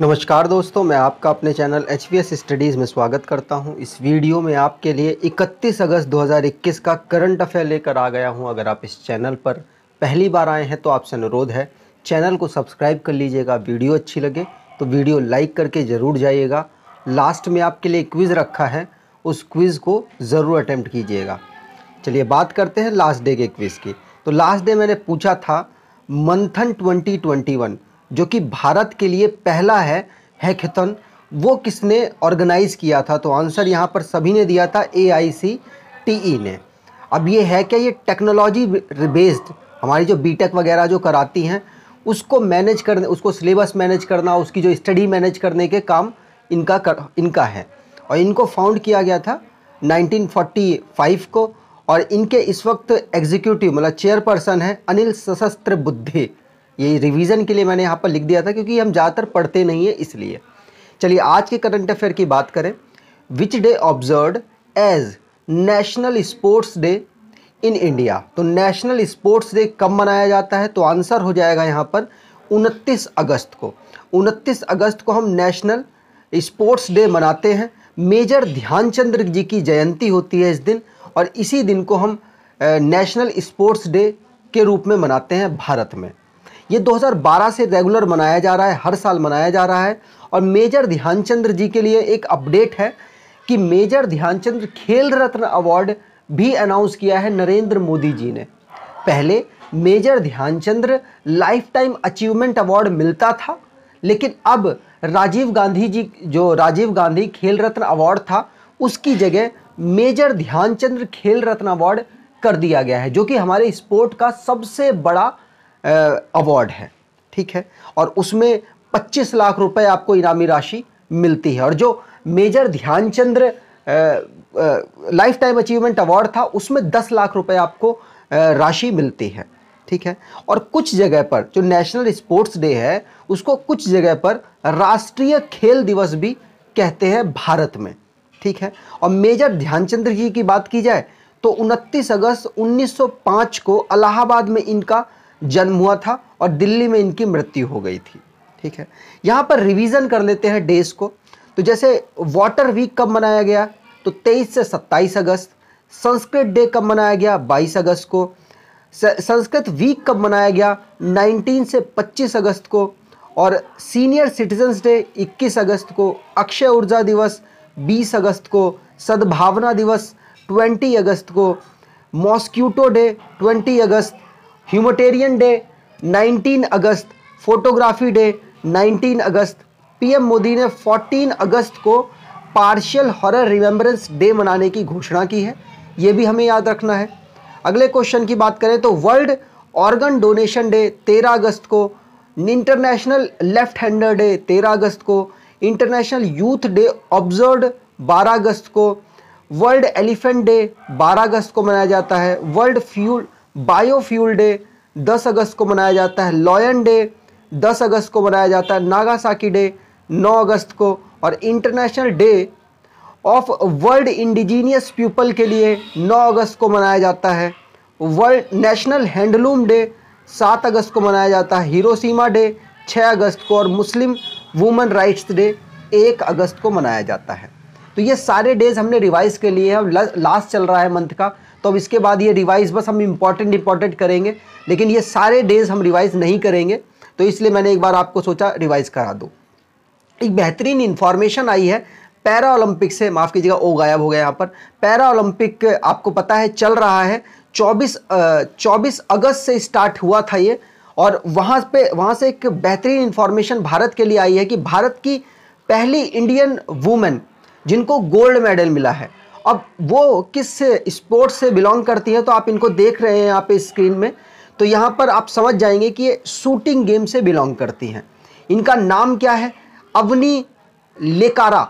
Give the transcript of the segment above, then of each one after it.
नमस्कार दोस्तों मैं आपका अपने चैनल एच स्टडीज़ में स्वागत करता हूं इस वीडियो में आपके लिए 31 अगस्त 2021 का करंट अफेयर लेकर आ गया हूं अगर आप इस चैनल पर पहली बार आए हैं तो आपसे अनुरोध है चैनल को सब्सक्राइब कर लीजिएगा वीडियो अच्छी लगे तो वीडियो लाइक करके ज़रूर जाइएगा लास्ट में आपके लिए क्विज़ रखा है उस क्विज़ को ज़रूर अटैम्प्ट कीजिएगा चलिए बात करते हैं लास्ट डे के क्विज़ की तो लास्ट डे मैंने पूछा था मंथन ट्वेंटी जो कि भारत के लिए पहला है हैकेथन वो किसने ऑर्गेनाइज़ किया था तो आंसर यहाँ पर सभी ने दिया था ए आई सी टी ई ने अब ये है क्या ये टेक्नोलॉजी बेस्ड हमारी जो बीटेक वगैरह जो कराती हैं उसको मैनेज कर उसको सिलेबस मैनेज करना उसकी जो स्टडी मैनेज करने के काम इनका कर इनका है और इनको फाउंड किया गया था 1945 को और इनके इस वक्त एग्जीक्यूटिव मतलब चेयरपर्सन है अनिल सशस्त्र बुद्धि ये रिवीजन के लिए मैंने यहाँ पर लिख दिया था क्योंकि हम ज़्यादातर पढ़ते नहीं हैं इसलिए चलिए आज के करंट अफेयर की बात करें which day observe as national sports day in India तो नेशनल स्पोर्ट्स डे कब मनाया जाता है तो आंसर हो जाएगा यहाँ पर 29 अगस्त को 29 अगस्त को हम नेशनल स्पोर्ट्स डे मनाते हैं मेजर ध्यानचंद्र जी की जयंती होती है इस दिन और इसी दिन को हम नेशनल स्पोर्ट्स डे के रूप में मनाते हैं भारत में ये 2012 से रेगुलर मनाया जा रहा है हर साल मनाया जा रहा है और मेजर ध्यानचंद्र जी के लिए एक अपडेट है कि मेजर ध्यानचंद्र खेल रत्न अवार्ड भी अनाउंस किया है नरेंद्र मोदी जी ने पहले major Dhyanchandra lifetime achievement award मिलता था लेकिन अब राजीव गांधी जी जो राजीव गांधी खेल रत्न अवार्ड था उसकी जगह मेजर ध्यानचंद्र खेल रत्न अवार्ड कर दिया गया है जो कि हमारे स्पोर्ट का सबसे बड़ा अवार्ड है ठीक है और उसमें 25 लाख रुपए आपको इनामी राशि मिलती है और जो major Dhyanchandra lifetime achievement award था उसमें 10 लाख रुपए आपको राशि मिलती है ठीक है और कुछ जगह पर जो नेशनल स्पोर्ट्स डे है उसको कुछ जगह पर राष्ट्रीय खेल दिवस भी कहते हैं भारत में ठीक है और मेजर ध्यानचंद्र जी की बात की जाए तो 29 अगस्त 1905 को इलाहाबाद में इनका जन्म हुआ था और दिल्ली में इनकी मृत्यु हो गई थी ठीक है यहाँ पर रिवीजन कर लेते हैं डेज को तो जैसे वाटर वीक कब मनाया गया तो 23 से 27 अगस्त संस्कृत डे कब मनाया गया 22 अगस्त को संस्कृत वीक कब मनाया गया 19 से 25 अगस्त को और सीनियर सिटीजन्स डे 21 अगस्त को अक्षय ऊर्जा दिवस 20 अगस्त को सद्भावना दिवस 20 अगस्त को मॉस्क्यूटो डे 20 अगस्त ह्यूमटेरियन डे 19 अगस्त फोटोग्राफी डे 19 अगस्त पीएम मोदी ने 14 अगस्त को पार्शियल हॉरर रिमेम्बरेंस डे मनाने की घोषणा की है ये भी हमें याद रखना है अगले क्वेश्चन की बात करें तो वर्ल्ड ऑर्गन डोनेशन डे 13 अगस्त को इंटरनेशनल लेफ्ट हैंडर डे 13 अगस्त को इंटरनेशनल यूथ डे ऑब्जर्व 12 अगस्त को वर्ल्ड एलिफेंट डे 12 अगस्त को मनाया जाता है वर्ल्ड फ्यूल बायोफ्यूल डे 10 अगस्त को मनाया जाता है लॉयन डे 10 अगस्त को मनाया जाता है नागासाकी डे 9 अगस्त को और international day of world indigenous people के लिए 9 अगस्त को मनाया जाता है वर्ल्ड नेशनल हैंडलूम डे 7 अगस्त को मनाया जाता है हिरोसीमा डे 6 अगस्त को और मुस्लिम वुमेन राइट्स डे 1 अगस्त को मनाया जाता है तो ये सारे डेज़ हमने रिवाइज़ के लिए अब लास्ट चल रहा है मंथ का तो अब इसके बाद ये रिवाइज़ बस हम इम्पॉर्टेंट इम्पॉर्टेंट करेंगे लेकिन ये सारे डेज़ हम रिवाइज़ नहीं करेंगे तो इसलिए मैंने एक बार आपको सोचा रिवाइज़ करा दूँ एक बेहतरीन इन्फॉर्मेशन आई है पैरा ओलंपिक से माफ़ कीजिएगा ओ गायब हो गया यहाँ पर पैरा ओलंपिक आपको पता है चल रहा है 24 24 अगस्त से स्टार्ट हुआ था ये और वहाँ पे वहाँ से एक बेहतरीन इन्फॉर्मेशन भारत के लिए आई है कि भारत की पहली इंडियन वूमेन जिनको गोल्ड मेडल मिला है अब वो किस स्पोर्ट्स से बिलोंग करती है तो आप इनको देख रहे हैं यहाँ पे स्क्रीन में तो यहाँ पर आप समझ जाएंगे कि ये शूटिंग गेम से बिलोंग करती हैं इनका नाम क्या है अवनी लेकारा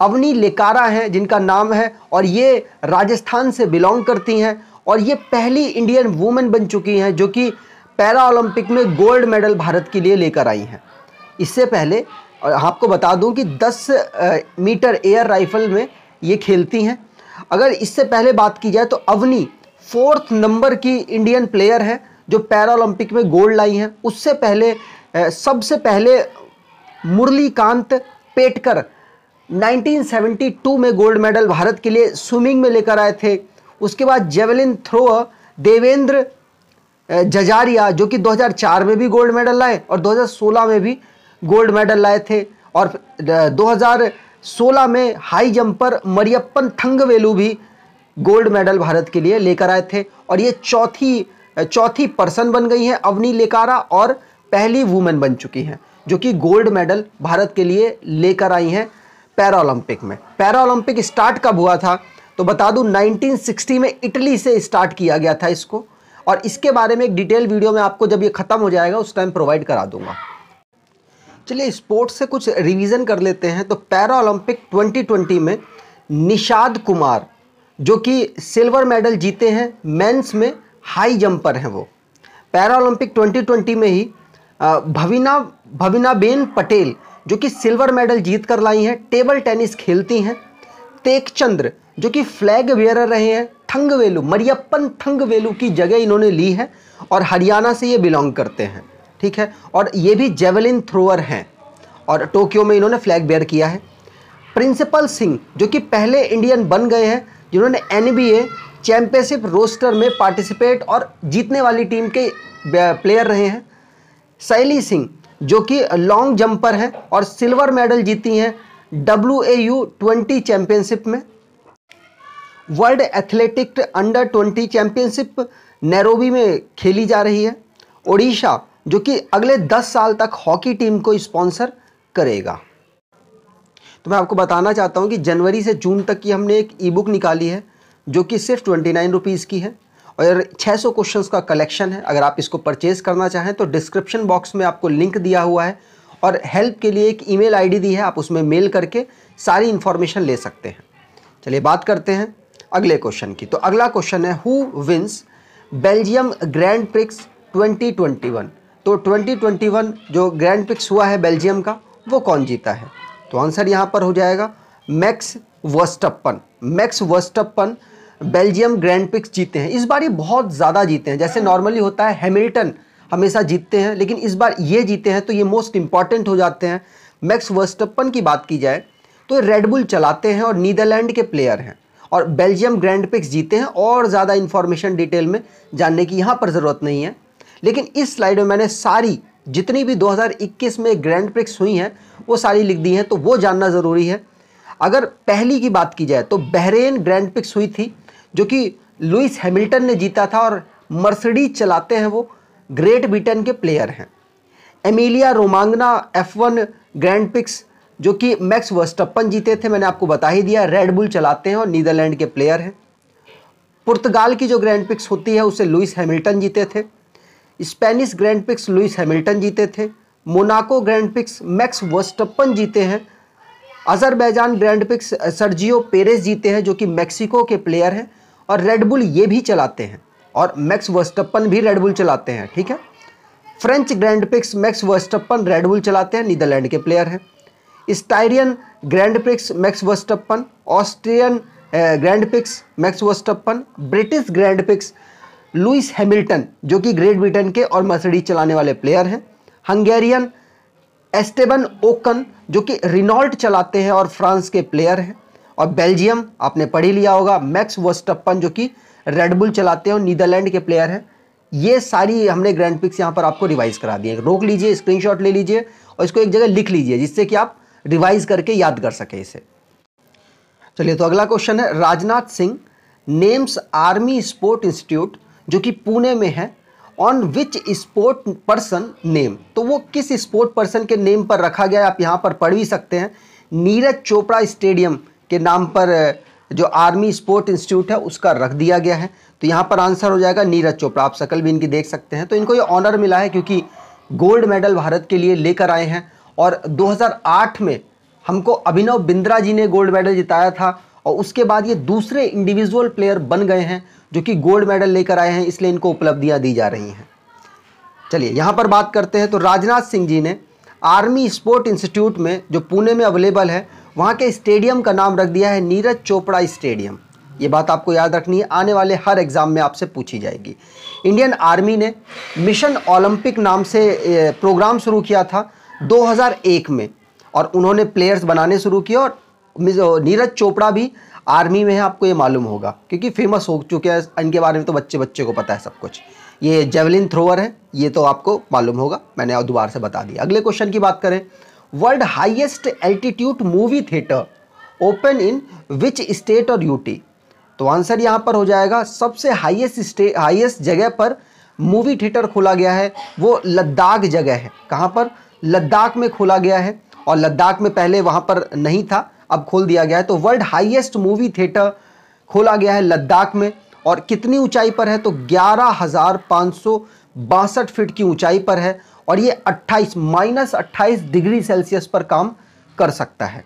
अवनी लेकारा हैं जिनका नाम है और ये राजस्थान से बिलोंग करती हैं और ये पहली इंडियन वूमेन बन चुकी हैं जो कि पैरा ओलंपिक में गोल्ड मेडल भारत के लिए लेकर आई हैं इससे पहले और आपको बता दूं कि 10 मीटर एयर राइफल में ये खेलती हैं अगर इससे पहले बात की जाए तो अवनी फोर्थ नंबर की इंडियन प्लेयर हैं जो पैरालंपिक में गोल्ड लाई हैं उससे पहले सबसे पहले मुरलीकांत पेटकर 1972 में गोल्ड मेडल भारत के लिए स्विमिंग में लेकर आए थे उसके बाद जेवलिन थ्रो देवेंद्र जजारिया जो कि 2004 में भी गोल्ड मेडल लाए और 2016 में भी गोल्ड मेडल लाए थे और सोलह में हाई जंपर मरियप्पन थंगवेलू भी गोल्ड मेडल भारत के लिए लेकर आए थे और ये चौथी चौथी पर्सन बन गई हैं अवनी लेकारा और पहली वुमेन बन चुकी हैं जो कि गोल्ड मेडल भारत के लिए लेकर आई हैं ओलंपिक में पैरा ओलंपिक स्टार्ट कब हुआ था तो बता दूं 1960 में इटली से स्टार्ट किया गया था इसको और इसके बारे में एक डिटेल वीडियो में आपको जब ये ख़त्म हो जाएगा उस टाइम प्रोवाइड करा दूंगा चलिए स्पोर्ट्स से कुछ रिवीजन कर लेते हैं तो पैरा ओलंपिक 2020 में निषाद कुमार जो कि सिल्वर मेडल जीते हैं मेंस में हाई जंपर हैं वो पैरा ओलंपिक 2020 में ही भवीना भवीनाबेन पटेल जो कि सिल्वर मेडल जीत कर लाई हैं टेबल टेनिस खेलती हैं तेगचंद्र जो कि फ्लैग वेयरर रहे हैं थंगवेलू मरियप्पन थंगवेलू की जगह इन्होंने ली है और हरियाणा से ये बिलोंग करते हैं ठीक है और ये भी जेवलिन थ्रोअर हैं और टोक्यो में इन्होंने फ्लैग बेयर किया है प्रिंसिपल सिंह जो कि पहले इंडियन बन गए हैं जिन्होंने एन चैंपियनशिप रोस्टर में पार्टिसिपेट और जीतने वाली टीम के प्लेयर रहे हैं शैली सिंह जो कि लॉन्ग जंपर हैं और सिल्वर मेडल जीती हैं W A U twenty championship में world athletic under twenty championship Nairobi में खेली जा रही है ओडिशा जो कि अगले 10 साल तक हॉकी टीम को स्पॉन्सर करेगा तो मैं आपको बताना चाहता हूँ कि जनवरी से जून तक की हमने एक ई बुक निकाली है जो कि सिर्फ ट्वेंटी नाइन रुपीज़ की है और 600 क्वेश्चन का कलेक्शन है अगर आप इसको परचेज़ करना चाहें तो डिस्क्रिप्शन बॉक्स में आपको लिंक दिया हुआ है और हेल्प के लिए एक ईमेल आईडी दी है आप उसमें मेल करके सारी इन्फॉर्मेशन ले सकते हैं चलिए बात करते हैं अगले क्वेश्चन की तो अगला क्वेश्चन है who wins Belgium Grand Prix 2021 तो 2021 जो ग्रैंड पिक्स हुआ है बेल्जियम का वो कौन जीता है तो आंसर यहाँ पर हो जाएगा Max Verstappen Max Verstappen Belgium Grand Prix जीते हैं इस बार ये बहुत ज़्यादा जीते हैं जैसे नॉर्मली होता है हेमिल्टन हमेशा जीतते हैं लेकिन इस बार ये जीते हैं तो ये मोस्ट इंपॉर्टेंट हो जाते हैं मैक्स वर्स्टप्पन की बात की जाए तो ये रेडबुल चलाते हैं और नीदरलैंड के प्लेयर हैं और बेल्जियम ग्रैंड पिक्स जीते हैं और ज़्यादा इन्फॉर्मेशन डिटेल में जानने की यहाँ पर ज़रूरत नहीं है लेकिन इस स्लाइड में मैंने सारी जितनी भी 2021 में ग्रैंड प्रिक्स हुई हैं वो सारी लिख दी हैं तो वो जानना ज़रूरी है अगर पहली की बात की जाए तो बहरेन ग्रैंड प्रिक्स हुई थी जो कि लुइस हैमिल्टन ने जीता था और मर्सडीज चलाते हैं वो ग्रेट ब्रिटेन के प्लेयर हैं Emilia Romagna one Grand Prix जो कि मैक्स वस्टप्पन जीते थे मैंने आपको बता ही दिया रेडबुल चलाते हैं और नीदरलैंड के प्लेयर हैं पुर्तगाल की जो ग्रैंड पिक्स होती है उसे लुइस हैमिल्टन जीते थे Spanish Grand Prix Lewis Hamilton जीते थे Monaco Grand Prix Max Verstappen जीते हैं Azerbaijan Grand Prix Sergio Perez जीते हैं जो कि मैक्सिको के प्लेयर हैं और रेडबुल ये भी चलाते हैं और मैक्स वस्टप्पन भी रेडबुल चलाते हैं ठीक है French Grand Prix Max Verstappen Red Bull चलाते हैं नीदरलैंड के प्लेयर हैं Styrian Grand Prix Max Verstappen Austrian Grand Prix Max Verstappen British Grand Prix Lewis Hamilton जो कि ग्रेट ब्रिटेन के और मर्सिडीज चलाने वाले प्लेयर हैं हंगेरियन एस्टेबन ओकन जो कि रिनॉल्ट चलाते हैं और फ्रांस के प्लेयर हैं और बेल्जियम आपने पढ़ ही लिया होगा मैक्स वस्टप्पन जो कि रेडबुल चलाते हैं और नीदरलैंड के प्लेयर हैं ये सारी हमने ग्रैंड पिक्स यहाँ पर आपको रिवाइज़ करा दी है रोक लीजिए स्क्रीनशॉट ले लीजिए और इसको एक जगह लिख लीजिए जिससे कि आप रिवाइज करके याद कर सकें इसे चलिए तो अगला क्वेश्चन है Rajnath Singh names army sport institute जो कि पुणे में है on which sport person name तो वो किस स्पोर्ट पर्सन के नेम पर रखा गया है आप यहाँ पर पढ़ भी सकते हैं नीरज चोपड़ा स्टेडियम के नाम पर जो आर्मी स्पोर्ट इंस्टीट्यूट है उसका रख दिया गया है तो यहाँ पर आंसर हो जाएगा नीरज चोपड़ा आप सकल भी इनकी देख सकते हैं तो इनको ये ऑनर मिला है क्योंकि गोल्ड मेडल भारत के लिए लेकर आए हैं और 2008 में हमको अभिनव बिंद्रा जी ने गोल्ड मेडल जिताया था और उसके बाद ये दूसरे इंडिविजुअल प्लेयर बन गए हैं जो कि गोल्ड मेडल लेकर आए हैं इसलिए इनको उपलब्धियाँ दी जा रही हैं चलिए यहाँ पर बात करते हैं तो राजनाथ सिंह जी ने आर्मी स्पोर्ट इंस्टीट्यूट में जो पुणे में अवेलेबल है वहाँ के स्टेडियम का नाम रख दिया है नीरज चोपड़ा स्टेडियम ये बात आपको याद रखनी है आने वाले हर एग्ज़ाम में आपसे पूछी जाएगी इंडियन आर्मी ने मिशन ओलंपिक नाम से प्रोग्राम शुरू किया था 2001 में और उन्होंने प्लेयर्स बनाने शुरू किए और नीरज चोपड़ा भी आर्मी में है आपको ये मालूम होगा क्योंकि फेमस हो चुके हैं इनके बारे में तो बच्चे बच्चे को पता है सब कुछ ये जेवलिन थ्रोअर है ये तो आपको मालूम होगा मैंने दोबारा से बता दिया अगले क्वेश्चन की बात करें world highest altitude movie theatre open in which state और यूटी तो आंसर यहाँ पर हो जाएगा सबसे हाइएस्ट स्टे हाइएस्ट जगह पर मूवी थिएटर खोला गया है वो लद्दाख जगह है कहाँ पर लद्दाख में खोला गया है और लद्दाख में पहले वहाँ पर नहीं था अब खोल दिया गया है तो वर्ल्ड हाईएस्ट मूवी थिएटर खोला गया है लद्दाख में और कितनी ऊंचाई पर है तो ग्यारह फीट की ऊंचाई पर है और ये 28 माइनस अट्ठाईस डिग्री सेल्सियस पर काम कर सकता है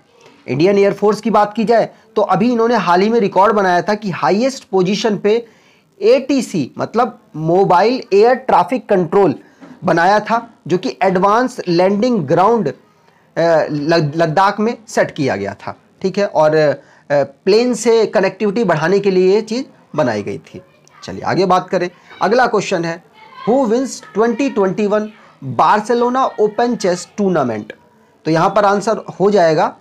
इंडियन एयरफोर्स की बात की जाए तो अभी इन्होंने हाल ही में रिकॉर्ड बनाया था कि हाईएस्ट पोजीशन पे एटीसी मतलब मोबाइल एयर ट्रैफिक कंट्रोल बनाया था जो कि एडवांस लैंडिंग ग्राउंड लद्दाख में सेट किया गया था ठीक है और प्लेन से कनेक्टिविटी बढ़ाने के लिए ये चीज़ बनाई गई थी चलिए आगे बात करें अगला क्वेश्चन है who wins 2021 Barcelona open chess tournament तो यहाँ पर आंसर हो जाएगा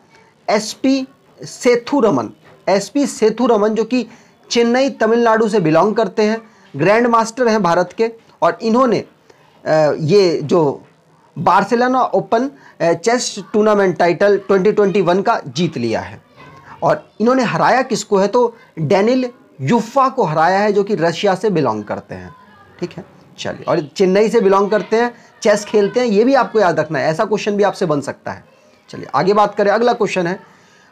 S P Sethuraman S P Sethuraman जो कि चेन्नई तमिलनाडु से बिलोंग करते हैं ग्रैंड मास्टर हैं भारत के और इन्होंने ये जो Barcelona open chess tournament title 2021 का जीत लिया है और इन्होंने हराया किसको है तो डेनिल यूफा को हराया है जो कि रशिया से बिलोंग करते हैं ठीक है चलिए और चेन्नई से बिलोंग करते हैं चेस खेलते हैं ये भी आपको याद रखना है ऐसा क्वेश्चन भी आपसे बन सकता है चलिए आगे बात करें अगला क्वेश्चन है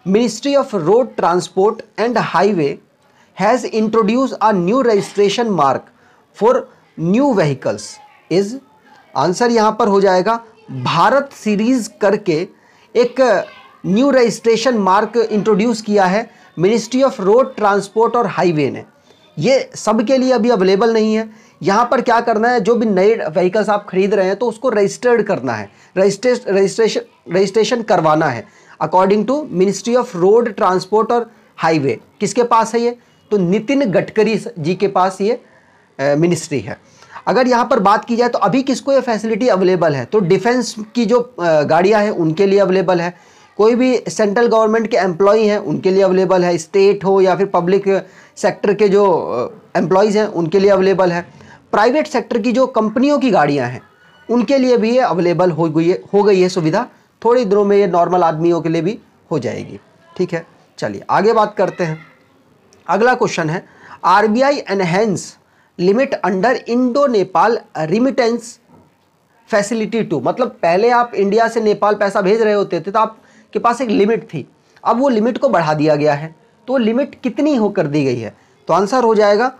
ministry of road transport and highway has introduce a new registration mark for new vehicles is answer यहाँ पर हो जाएगा भारत सीरीज़ करके एक न्यू रजिस्ट्रेशन मार्क इंट्रोड्यूस किया है मिनिस्ट्री ऑफ रोड ट्रांसपोर्ट और हाईवे ने ये सब के लिए अभी अवेलेबल नहीं है यहाँ पर क्या करना है जो भी नए व्हीकल्स आप खरीद रहे हैं तो उसको रजिस्टर्ड करना है रजिस्ट्रेशन रजिस्ट्रेशन करवाना है according to ministry of road transport और हाईवे किसके पास है ये तो नितिन गडकरी जी के पास ये मिनिस्ट्री है अगर यहाँ पर बात की जाए तो अभी किसको ये फैसिलिटी अवेलेबल है तो डिफेंस की जो गाड़ियाँ हैं उनके लिए अवेलेबल है कोई भी सेंट्रल गवर्नमेंट के एम्प्लॉई हैं उनके लिए अवेलेबल है स्टेट हो या फिर पब्लिक सेक्टर के जो एम्प्लॉयज़ हैं उनके लिए अवेलेबल है प्राइवेट सेक्टर की जो कंपनियों की गाड़ियाँ हैं उनके लिए भी ये अवेलेबल हो गई है हो गई है सुविधा थोड़ी दिनों में ये नॉर्मल आदमियों के लिए भी हो जाएगी ठीक है चलिए आगे बात करते हैं अगला क्वेश्चन है R B I enhance limit under Indo Nepal remittance facility to मतलब पहले आप इंडिया से नेपाल पैसा भेज रहे होते थे तो आपके पास एक लिमिट थी अब वो लिमिट को बढ़ा दिया गया है तो लिमिट कितनी होकर दी गई है तो आंसर हो जाएगा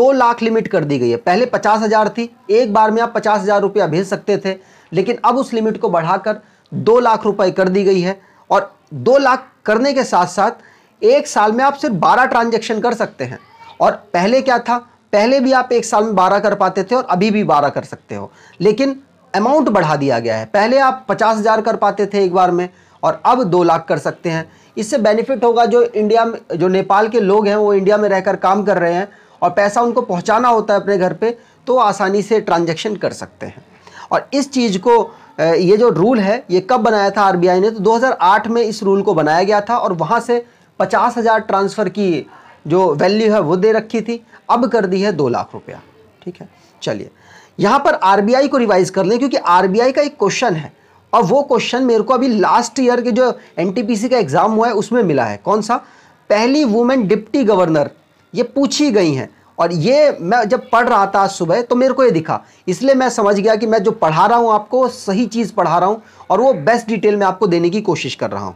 दो लाख लिमिट कर दी गई है पहले पचास हज़ार थी एक बार में आप पचास हज़ार रुपया भेज सकते थे लेकिन अब उस लिमिट को बढ़ाकर दो लाख रुपए कर दी गई है और दो लाख करने के साथ साथ एक साल में आप सिर्फ बारह ट्रांजेक्शन कर सकते हैं और पहले क्या था पहले भी आप एक साल में बारह कर पाते थे और अभी भी बारह कर सकते हो लेकिन अमाउंट बढ़ा दिया गया है पहले आप पचास हज़ार कर पाते थे एक बार में और अब दो लाख कर सकते हैं इससे बेनिफिट होगा जो इंडिया में जो नेपाल के लोग हैं वो इंडिया में रहकर काम कर रहे हैं और पैसा उनको पहुंचाना होता है अपने घर पे तो आसानी से ट्रांजेक्शन कर सकते हैं और इस चीज़ को ये जो रूल है ये कब बनाया था आर ने तो दो में इस रूल को बनाया गया था और वहाँ से पचास हज़ार ट्रांसफ़र की जो वैल्यू है वो दे रखी थी अब कर दी है दो लाख रुपया ठीक है चलिए यहाँ पर आरबीआई को रिवाइज कर लें क्योंकि आरबीआई का एक क्वेश्चन है और वो क्वेश्चन मेरे को अभी लास्ट ईयर के जो एनटीपीसी का एग्ज़ाम हुआ है उसमें मिला है कौन सा पहली वुमेन डिप्टी गवर्नर ये पूछी गई हैं और ये मैं जब पढ़ रहा था आज सुबह तो मेरे को ये दिखा इसलिए मैं समझ गया कि मैं जो पढ़ा रहा हूँ आपको सही चीज़ पढ़ा रहा हूँ और वो बेस्ट डिटेल में आपको देने की कोशिश कर रहा हूँ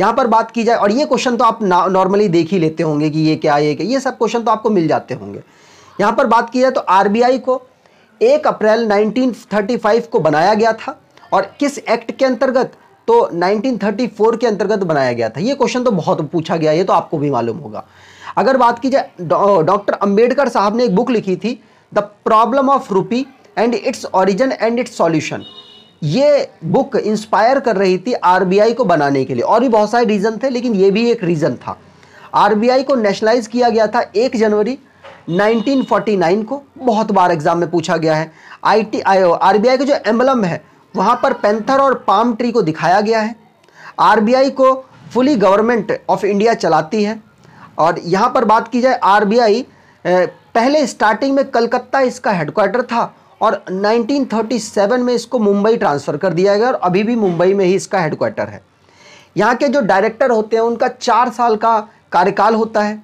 यहाँ पर बात की जाए और ये क्वेश्चन तो आप नॉर्मली देख ही लेते होंगे कि ये क्या ये क्या ये सब क्वेश्चन तो आपको मिल जाते होंगे यहाँ पर बात की जाए तो आर को एक अप्रैल नाइनटीन को बनाया गया था और किस एक्ट के अंतर्गत तो 1934 के अंतर्गत बनाया गया था ये क्वेश्चन तो बहुत पूछा गया ये तो आपको भी मालूम होगा अगर बात की जाए डॉक्टर अंबेडकर साहब ने एक बुक लिखी थी the problem of rupee and its origin and its solution ये बुक इंस्पायर कर रही थी आरबीआई को बनाने के लिए और भी बहुत सारे रीज़न थे लेकिन ये भी एक रीज़न था आरबीआई को नेशनलाइज किया गया था एक जनवरी 1949 को बहुत बार एग्जाम में पूछा गया है आई टी आरबीआई का जो एम्बलम है वहाँ पर पेंथर और पाम ट्री को दिखाया गया है आरबीआई को फुली गवर्नमेंट ऑफ इंडिया चलाती है और यहाँ पर बात की जाए आर पहले स्टार्टिंग में कलकत्ता इसका हेडक्वार्टर था और 1937 में इसको मुंबई ट्रांसफ़र कर दिया गया और अभी भी मुंबई में ही इसका हेडक्वार्टर है यहाँ के जो डायरेक्टर होते हैं उनका चार साल का कार्यकाल होता है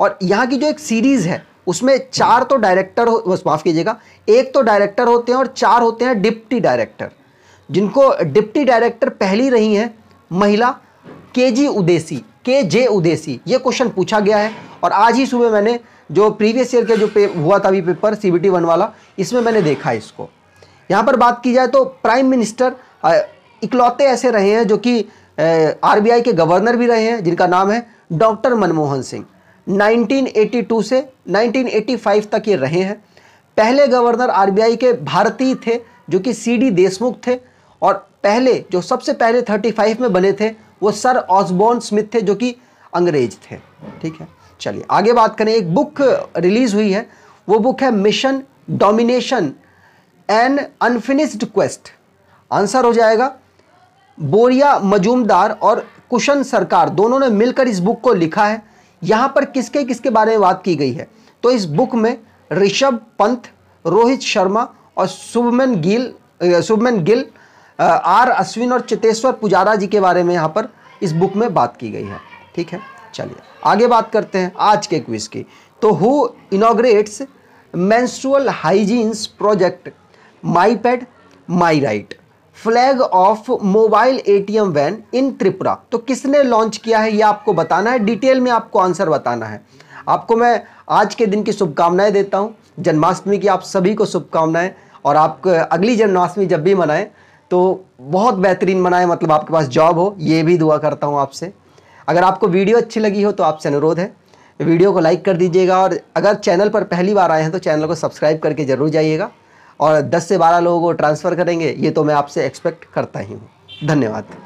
और यहाँ की जो एक सीरीज़ है उसमें चार तो डायरेक्टर हो माफ़ कीजिएगा एक तो डायरेक्टर होते हैं और चार होते हैं डिप्टी डायरेक्टर जिनको डिप्टी डायरेक्टर पहली रही हैं महिला के जी उदेसी के जे उदेसी ये क्वेश्चन पूछा गया है और आज ही सुबह मैंने जो प्रीवियस ईयर के जो पे हुआ था अभी पेपर सी बी वन वाला इसमें मैंने देखा है इसको यहाँ पर बात की जाए तो प्राइम मिनिस्टर इकलौते ऐसे रहे हैं जो कि आरबीआई के गवर्नर भी रहे हैं जिनका नाम है डॉक्टर मनमोहन सिंह 1982 से 1985 तक ये रहे हैं पहले गवर्नर आरबीआई के भारतीय थे जो कि डी देशमुख थे और पहले जो सबसे पहले 35 में बने थे वो सर ऑसबोर्न स्मिथ थे जो कि अंग्रेज थे ठीक है चलिए आगे बात करें एक बुक रिलीज हुई है वो बुक है mission domination an unfinished quest answer हो जाएगा बोरिया मजूमदार और कुशन सरकार दोनों ने मिलकर इस बुक को लिखा है यहाँ पर किसके किसके बारे में बात की गई है तो इस बुक में ऋषभ पंत रोहित शर्मा और शुभमन गिल शुभमन गिल आर अश्विन और चितेश्वर पुजारा जी के बारे में यहाँ पर इस बुक में बात की गई है ठीक है चलिए आगे बात करते हैं आज के क्विज की तो who inaugurates menstrual hygiene's project my pad my right flag off mobile ATM van in Tripura तो किसने लॉन्च किया है ये आपको बताना है डिटेल में आपको आंसर बताना है आपको मैं आज के दिन की शुभकामनाएं देता हूँ जन्माष्टमी की आप सभी को शुभकामनाएं और आप अगली जन्माष्टमी जब भी मनाएं तो बहुत बेहतरीन मनाएं मतलब आपके पास जॉब हो ये भी दुआ करता हूँ आपसे अगर आपको वीडियो अच्छी लगी हो तो आपसे अनुरोध है वीडियो को लाइक कर दीजिएगा और अगर चैनल पर पहली बार आए हैं तो चैनल को सब्सक्राइब करके ज़रूर जाइएगा और 10 से 12 लोगों को ट्रांसफ़र करेंगे ये तो मैं आपसे एक्सपेक्ट करता ही हूँ धन्यवाद